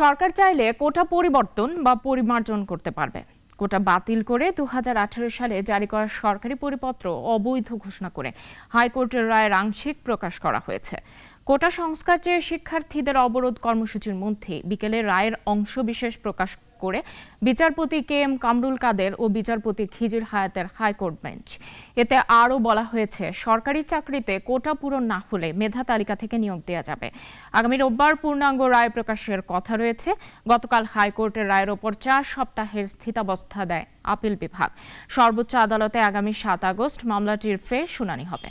সরকার চাইলে কোটা পরিবর্তন বা পরিমার্জন করতে পারবে কোটা বাতিল করে দু সালে জারি করা সরকারি পরিপত্র অবৈধ ঘোষণা করে হাইকোর্টের রায়ের আংশিক প্রকাশ করা হয়েছে কোটা সংস্কার চেয়ে শিক্ষার্থীদের অবরোধ কর্মসূচির মধ্যে বিকেলে রায়ের অংশ বিশেষ প্রকাশ করে বিচারপতি কে এম কামরুল কাদের ও বিচারপতি খিজির হায়াতের হাইকোর্ট বেঞ্চ এতে আরও বলা হয়েছে সরকারি চাকরিতে কোটা পূরণ না হলে মেধা তালিকা থেকে নিয়োগ দেওয়া যাবে আগামী রোববার পূর্ণাঙ্গ রায় প্রকাশের কথা রয়েছে গতকাল হাইকোর্টের রায়ের ওপর চার সপ্তাহের স্থিতাবস্থা দেয় আপিল বিভাগ সর্বোচ্চ আদালতে আগামী সাত আগস্ট মামলাটির ফের শুনানি হবে